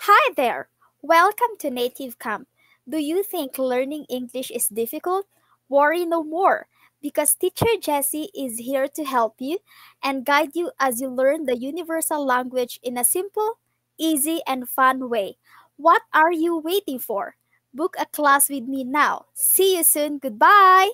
Hi there! Welcome to Native Camp. Do you think learning English is difficult? Worry no more, because teacher Jessie is here to help you and guide you as you learn the universal language in a simple, easy, and fun way. What are you waiting for? Book a class with me now. See you soon. Goodbye!